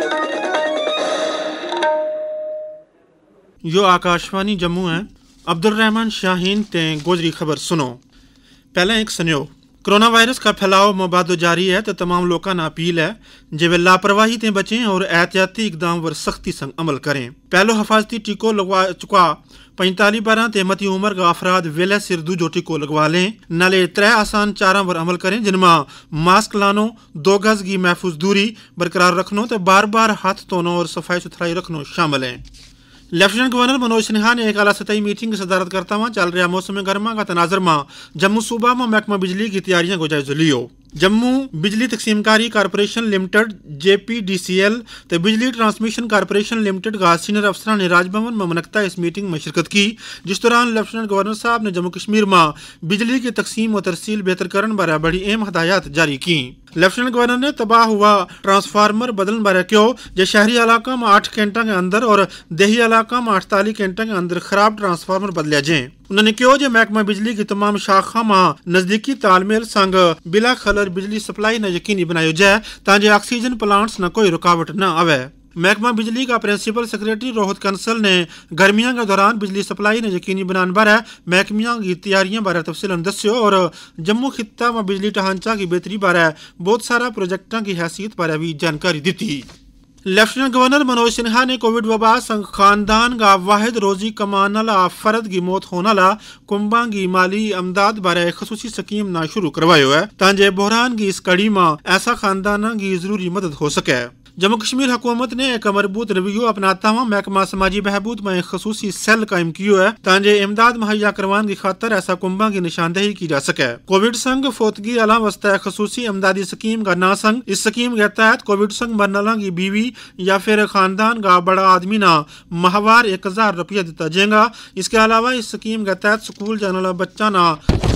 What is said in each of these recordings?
यो आकाशवाणी जम्मू है अब्दुलरहमान शाहीन ते गोजरी खबर सुनो पहले एक सनयो कोरोना वायरस का फैलाव मुबादो जारी है तो तमाम लोगों ने अपील है जे लापरवाही से बचें और एहतियाती इकदाम पर सख्ती संग अमल करें पहलो हफाजती टीको लगवा चुका पैंतालीह बारह से मती उम्र का अफराद वेले सिर दूजो टीको लगवा लें नाले त्रै आसान चारा पर अमल करें जिनमें मास्क लानो दो गज की महफूज दूरी बरकरार रखनो तो बार बार हाथ धोनो और सफाई सुथराई रखनो शामिल है लेफ्टिनेंट गवर्नर मनोज सिन्हा ने एक अला सतही मीटिंग की सदारत करता हुआ चल रहा मौसम गर्मा का तनाजर मां जम्मू सूबा में महकमा बिजली की तैयारियां जायजा लियो जम्मू बिजली तकसीमकारी कारपोरेशन लिमिटेड जेपीडीसीएल तो बिजली ट्रांसमिशन कारपोरेशन लिमिटेड का सीनियर अफसर ने राजभवन में मुनदा इस मीटिंग में शिरकत की जिस दौरान लेफ्टिनेंट गवर्नर साहब ने जम्मू कश्मीर में बिजली की तकसीम और तरसील बेहतर करने बारे बड़ी अहम हदायत जारी की लेफ्टिनेंट गवर्नर ने तबाह हुआ ट्रांसफार्मर बदलने बारे क्यों जो शहरी इलाका में आठ घंटा के अंदर और देही इलाका में अठतालीस घंटा के अंदर खराब ट्रांसफार्मर बदलिया जाए उन्होंने कहो जो महकमा बिजली की तमाम शाखा मां नजदीकी तालमेल संग बिला खलर बिजली सप्लाई ने यकीनी बनायो जाए ताकि ऑक्सीजन प्लांट्स न कोई रुकावट न आवे महकमा बिजली का प्रिंसिपल सेक्रेटरी रोहित कंसल ने गर्मियों के दौरान बिजली सप्लाई ने यकीनी बनाने बारे महकमिया की तैयारियों बारे तफसीलन दस्यो और जम्मू खिता में बिजली ढांचा की बेहतरी बारे बहुत सारा प्रोजेक्टों की हैसियत बारे भी जानकारी दी लेफ्टिनेंट गवर्नर मनोज सिन्हा ने कोविड वबा संग खानदान का वाहिद रोजी कमानला फरद की मौत ला कुंबा की माली अमदाद बारे खसूसी स्कीम ना शुरू करवायो है ताजे बहरान की इस कड़ी में ऐसा खानदान की जरूरी मदद हो सके जम्मू कश्मीर हुकूमत ने एक मरबूत रवैयो अपनाता हुआ महकमा समाजी बहबूद में एक खसूस सेल कायम किया है ताजे इमदाद मुहैया करवाने की खातर ऐसा कुंभा की निशानदेही की जा सके कोविड संघ फोतगी अला वस्ता खसूसी इमदादी स्कीम का ना संघ इस स्कीम के तहत कोविड संघ मरनला की बीवी या फिर खानदान का बड़ा आदमी ना माहवार एक हजार रुपया दिता जाएगा इसके अलावा इस स्कीम के तहत स्कूल जाने वाला बच्चा ना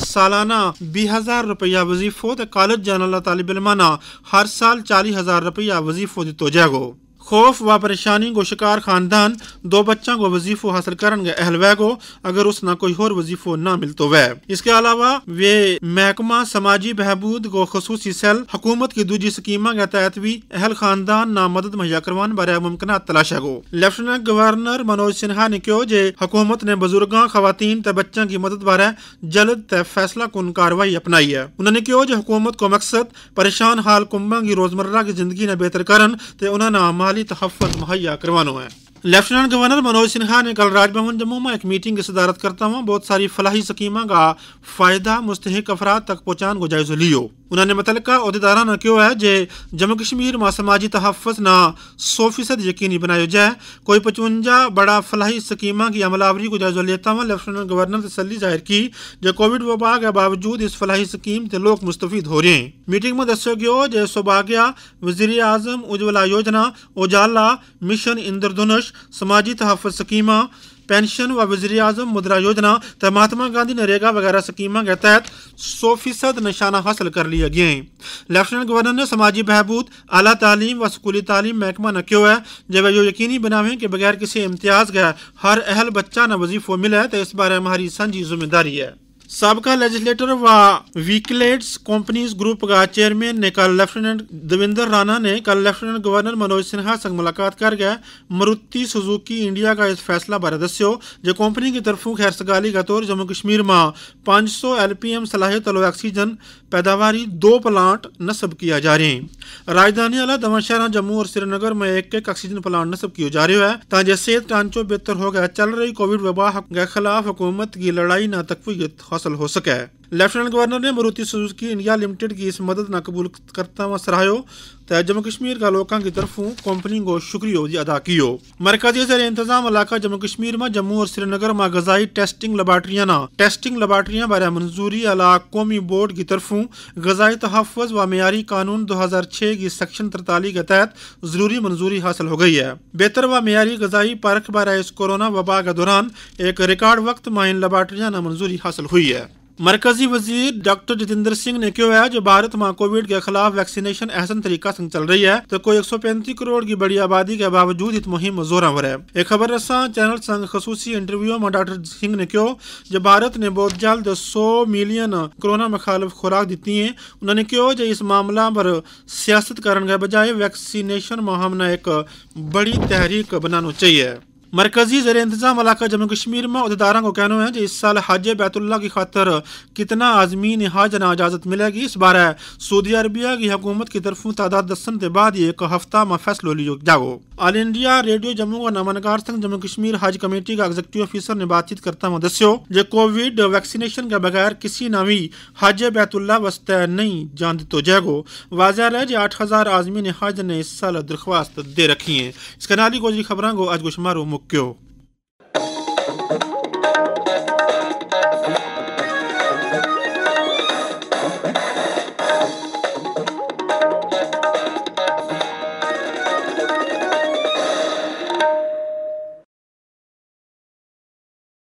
सालाना बी हजार रुपया वजीफो कॉलेज जाने वाला तालब इलमाना हर साल चालीस हजार रुपया वजीफो to Toyago खौफ व परेशानी को शिकार खानदान दो बच्चों को वजीफो हासिल करेंगे गए अहल वह को अगर उसना कोई और वजीफो न मिल तो वह इसके अलावा वे महकमा समाजी बहबूद को खसूस सेल हुकूमत की दूजी स्कीम के तहत भी अहल खानदान न मदद मुहैया करवान बारे मुमकिन तलाशा गो लेफ्टिनेंट गवर्नर मनोज सिन्हा ने क्यों जे हुकूमत ने बुजुर्ग खातन ते बच्चों की मदद बारे जल्द ते फैसला कुन कार्रवाई अपनाई है उन्होंने क्यों जो हुकूमत को मकसद परेशान हाल कुंभ की रोजमर्रा की जिंदगी ने बेहतर करन ते उन्होंने माली सारी तहफ़ तो मुहैया करवाना है लेफ्टिनेंट गवर्नर मनोज सिन्हा ने कल राजभवन जम्मू में एक मीटिंग की सदारत करता हुआ बहुत सारी फलाही स्कीमा का फायदा मुस्तक अफराद तक पहुँचान को जायजा लियो उन्होंने मुतलका अहदेदारा ने कहो है जे जम्मू कश्मीर में समाजी तहफ़ ना सौ फीसद यकीनी बनाया जाए कोई पचवंजा बड़ा फलाही स्कीमा की अमलावरी को जायजा लेता हुआ लेफ्टिनेंट गवर्नर ने तसली जाहिर की जो कोविड वबा के बावजूद इस फलाही स्कीम से लोग मुस्तफ़ हो रहे हैं मीटिंग में दसो गयो जो सौभाग्या वजीर अजम उज्ज्वला योजना उजाला मिशन इंद्रधनुष समाजी तहफ़ स्कीम पेंशन व वजी अजम मुद्रा योजना तथा महात्मा गांधी नरेगा वगैरह स्कीम के तहत सौ फीसद निशाना हासिल कर लिए गए हैं लेफ्टिनेंट गवर्नर ने समाजी बहबूद अला तालीम व स्कूली तालीम महकमा नक्यो है जब यो यकीनी बनावें कि बगैर किसी इम्तियाज़ के हर अहल बच्चा न वजीफ़ों मिले तो इस बारे हमारी सांझी जिम्मेदारी है सबका लेजिस्लेटर व वीकलेट्स कंपनीज ग्रुप का चेयरमैन ने कल लेफ्टिनेंट देवेंद्र राणा ने कल लेफ्टिनेंट गवर्नर मनोज सिन्हा संग मुलाकात करके मरुति सुजुकी इंडिया का इस फैसला बारे दस्यो जो कंपनी की तरफों खैर सगाली का तौर जम्मू कश्मीर में 500 एम सलाहियत और ऑक्सीजन पैदावारी दो प्लांट नस्ब किया जा रहे हैं राजधानी दवा शहर जम्मू और श्रीनगर में एक एक ऑक्सीजन प्लांट नस्ब किए जा रहे है ताकि सेहत ढांचो बेहतर हो गया चल रही कोविड वबा के खिलाफ हुकूमत की लड़ाई न तकवीत हासिल हो सके लेफ्टिनेंट गवर्नर ने मरुति सुजुकी इंडिया लिमिटेड की इस मदद न कबूल करता हुआ सराहो जम्मू कश्मीर का लोगों की तरफों कंपनी को शुक्रिया जी अदा कियो मरकजी जर इंतजाम इलाका जम्मू कश्मीर में जम्मू और श्रीनगर में गजाई टेस्टिंग लेबार्ट्रियां ना टेस्टिंग लेबार्ट्रियां बारे मंजूरी अला कौमी बोर्ड की तरफों गजाई तहफ़ व मीरी कानून दो हजार छः की सेक्शन तरताली के तहत जरूरी मंजूरी हासिल हो गई है बेहतर व मीरी गजाई पार्क बारे इस कोरोना वबा के दौरान एक रिकॉर्ड वक्त माइन लेबार्ट्रियां ना मंजूरी हासिल हुई है मरकजी वजीर डॉक्टर जितेंद्र सिंह ने क्यों है जो भारत में कोविड के खिलाफ वैक्सीनेशन अहसन तरीका संग चल रही है तो कोई एक सौ पैंतीस करोड़ की बड़ी आबादी के बावजूद इस मुहिम आवर है एक खबर रसा चैनल संग खसूसी इंटरव्यू में डॉक्टर सिंह ने क्यों जो भारत ने बहुत जल्द सौ मिलियन कोरोना मुखालफ खुराक दी है उन्होंने क्यों जो इस मामला पर सियासत करने के बजाय वैक्सीनेशन में हमने एक बड़ी तहरीक बनानी चाहिए मरकजी जेर इंतजाम इलाका जम्मू कश्मीर में अहदेदारों को कहना है कि इस साल हज बैतुल्ला की खातर कितना आजमीन हज ना इजाज़त मिलेगी इस बारे सऊदी अरबिया की हुकूमत की तरफों तादाद दसन के बाद एक हफ्ता में फैसलो लियो जाओ ऑल इंडिया रेडियो जम्मू का नमनकार संघ जम्मू कश्मीर हज कमेटी का एग्जीक्यूटिव ऑफिसर ने बातचीत करता हुआ दस्यो जो कोविड वैक्सीनेशन के बगैर किसी ना भी हज बैतुल्ला वस्ते नहीं जान दितो जाएगो वाजह रहे जो आठ हजार आजमी ने हज ने इस साल दरख्वास्त दे रखी है इस कनाली जी खबर को आज कुछ मारो मुक्यो